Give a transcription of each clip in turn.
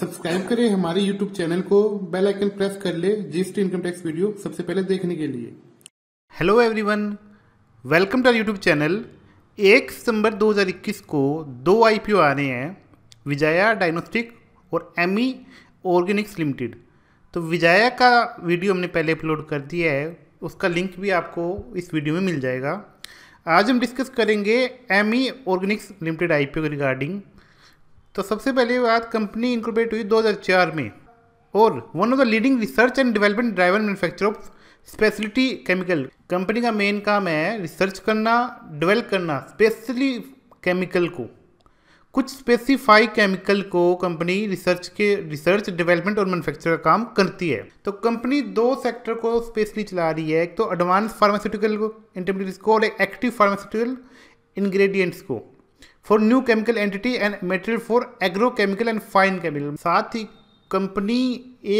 subscribe करें हमारे YouTube channel को बेल आइकन प्रेस कर ले जीएसटी इनकम टैक्स वीडियो सबसे पहले देखने के लिए hello everyone welcome to YouTube channel एक सितंबर 2021 को दो आईपीओ आ रहे हैं विजया डायग्नोस्टिक और एम ऑर्गेनिक्स लिमिटेड तो विजया का वीडियो हमने पहले अपलोड कर दिया है उसका लिंक भी आपको इस वीडियो में मिल जाएगा आज हम डिस्कस करेंगे ई ऑर्गेनिक्स लिमिटेड आईपीओ के रिगार्डिंग तो सबसे पहले बात कंपनी इंक्यूबेट हुई 2004 में और one of the leading research and development driver manufacture of speciality chemical company का मेन काम है रिसर्च करना डेवलप करना स्पेशली केमिकल को कुछ स्पेसिफाई केमिकल को कंपनी रिसर्च के रिसर्च डेवलपमेंट और मैन्युफैक्चर का काम करती है तो कंपनी दो सेक्टर को स्पेशली चला रही है एक तो एडवांस फार्मास्यूटिकल को को और एक्टिव फार्मास्यूटिकल इंग्रेडिएंट्स को for new chemical entity and material for agrochemical and fine chemical साथ ही कंपनी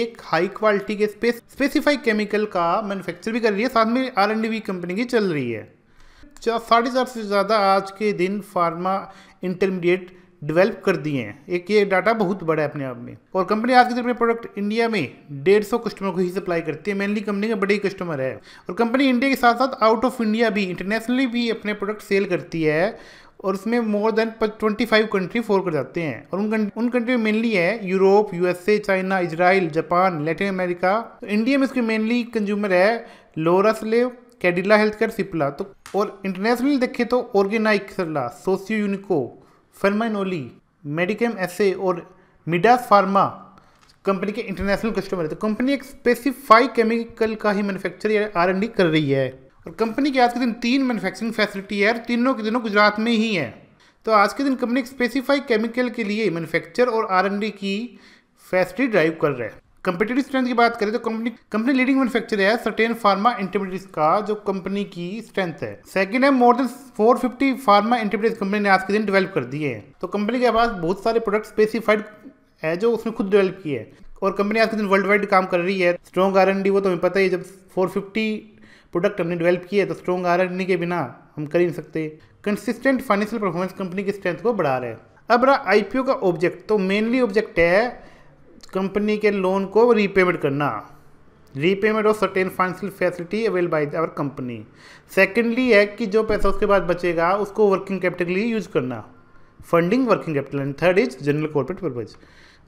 एक हाई क्वालिटी के स्पेस स्पेसिफाई केमिकल का मैन्युफैक्चर भी कर रही है साथ में आर एंड भी कंपनी की चल रही है साढ़े चार से ज़्यादा आज के दिन फार्मा इंटरमीडिएट डेवलप कर दिए हैं एक ये डाटा बहुत बड़ा है अपने आप में और कंपनी आज के दिन अपने प्रोडक्ट इंडिया में डेढ़ सौ कस्टमर को ही सप्लाई करती है मेनली कंपनी का बड़े ही कस्टमर है और कंपनी इंडिया के साथ साथ आउट ऑफ इंडिया भी इंटरनेशनली भी अपने प्रोडक्ट सेल करती है और उसमें more than twenty five country for कर जाते हैं और उन उन कंट्री में मेनली है Europe USA China Israel Japan Latin America तो इंडिया में इसके मेनली कंज्यूमर है लोरा स्लेव कैडिला हेल्थ केयर सिपला तो और इंटरनेशनली देखें तो ऑर्गेनाइक सरला सोशियो यूनिको फर्माइनोली मेडिकम एसए और मिडास फार्मा कंपनी के इंटरनेशनल कस्टमर है तो कंपनी एक स्पेसिफाई केमिकल का ही मैन्युफैक्चर या आर कर रही है और कंपनी की आज के दिन तीन मैन्युफैक्चरिंग फैसिलिटी है और तीनों के दिनों गुजरात में ही है तो आज के दिन कंपनी स्पेसिफाइड केमिकल के लिए मैन्युफैक्चर और आर की फैसिलिटी ड्राइव कर रहे हैं कंपिटेटिव स्ट्रेंथ की बात करें तो कंपनी कंपनी लीडिंग मैन्युफैक्चर है सर्टेन फार्मा इंटरमीडिएट्स का जो कंपनी की स्ट्रेंथ है सेकंड है more than 450 pharma intermediates company ने आज के दिन डेवलप कर दिए हैं तो कंपनी के पास बहुत सारे प्रोडक्ट स्पेसिफाइड है जो उसने खुद डेवलप किए हैं और कंपनी आज के दिन वर्ल्ड वाइड काम कर रही है स्ट्रॉन्ग आर वो तो हमें पता ही जब फोर प्रोडक्ट हमने डेवलप किया है तो स्ट्रॉन्ग आर के बिना हम कर ही नहीं सकते कंसिस्टेंट फाइनेंशियल परफॉर्मेंस कंपनी की स्ट्रेंथ को बढ़ा रहे अब रहा आई का ऑब्जेक्ट तो मेनली ऑब्जेक्ट है कंपनी के लोन को रीपेमेंट करना repayment of certain financial facility avail by our company secondly है कि जो पैसा उसके बाद बचेगा उसको वर्किंग कैपिटल के लिए यूज करना funding working capital and third is general corporate purpose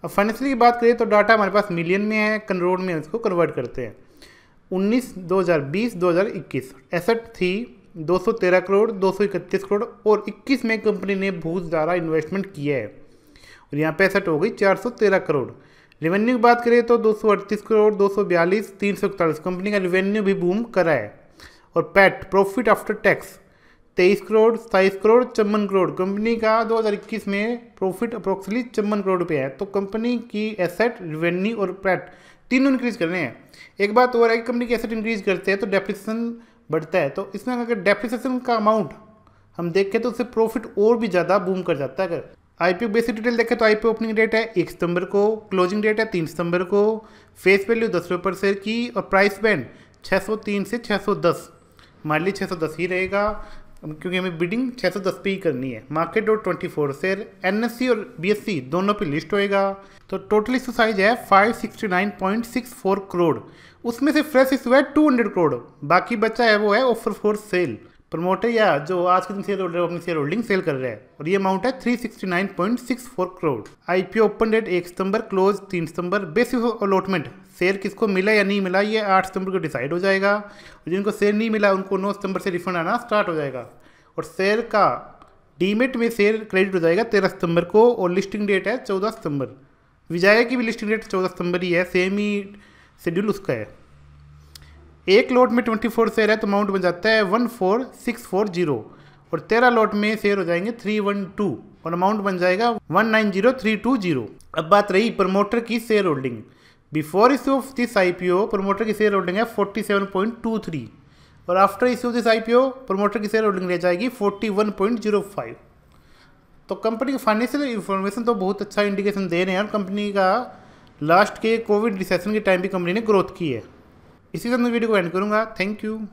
अब फाइनेंशियल की बात करें तो डाटा हमारे पास मिलियन में है करोड़ में इसको कन्वर्ट करते हैं उन्नीस 2020 2021 एसेट थी 213 करोड़ दो करोड़ और 21 में कंपनी ने बहुत ज़्यादा इन्वेस्टमेंट किया है और यहाँ पे एसेट हो गई 413 करोड़ रेवेन्यू की बात करें तो दो करोड़ सौ 341 कंपनी का रेवेन्यू भी बूम करा है और PAT profit after tax 23 crore सताईस करोड़ चौवन करोड़ कंपनी का 2021 में प्रॉफिट अप्रोक्सली चौवन करोड़ रुपये है तो कंपनी की एसेट रेवेन्यू और पैट तीनों इंक्रीज करने हैं एक बात और है कि कंपनी के एसेट इंक्रीज करते हैं तो डेप्रिसिएशन बढ़ता है तो इसमें अगर डेप्रिसिएशन का अमाउंट हम देखें तो उससे प्रॉफिट और भी ज़्यादा बूम कर जाता है अगर आईपीओ बेसिक डिटेल देखें तो आईपीओ ओपनिंग डेट है एक सितंबर को क्लोजिंग डेट है तीन सितंबर को फेस वैल्यू दस रुपये पर शेयर की और प्राइस बैंड तीन से 610 हमारे सौ दस ही रहेगा क्योंकि हमें बिडिंग 610 पे ही करनी है मार्केट डॉट ट्वेंटी फोर से एन और बी दोनों पे लिस्ट होएगा तो टोटल इसकी साइज है 569.64 करोड़ उसमें से फ्रेश इशू है हंड्रेड करोड़ बाकी बचा है वो है ऑफर फॉर सेल प्रमोटर या जो आज के दिन शेयर होल्डर अपनी शेयर होल्डिंग सेल कर रहे हैं और ये अमाउंट है 369.64 करोड़ आईपीओ ओपन डेट एक सितंबर क्लोज तीन सितंबर बेसिस अलॉटमेंट शेयर किसको मिला या नहीं मिला ये आठ सितंबर को डिसाइड हो जाएगा और जिनको शेयर नहीं मिला उनको नौ सितंबर से रिफंड आना स्टार्ट हो जाएगा और शेयर का डीमेट में शेयर क्रेडिट हो जाएगा तेरह सितंबर को और लिस्टिंग डेट है चौदह सितंबर विजया की भी लिस्टिंग डेट चौदह सितंबर ही है सेम ही शेड्यूल उसका है एक लॉट में ट्वेंटी फोर शेयर है तो अमाउंट बन जाता है one four six four zero और तेरह लॉट में शेयर हो जाएंगे थ्री वन टू और अमाउंट बन जाएगा one nine zero three two zero अब बात रही प्रमोटर की share holding before issue of this IPO promoter की शेयर होल्डिंग है 47.23 और after issue of this IPO promoter की शेयर होल्डिंग रह जाएगी 41.05 तो कंपनी की फाइनेंशियल इन्फॉर्मेशन तो बहुत अच्छा इंडिकेशन दे रहे हैं और कंपनी का लास्ट के कोविड रिसेशन के टाइम भी कंपनी ने ग्रोथ की है इसी से मैं वीडियो को एंड करूँगा थैंक यू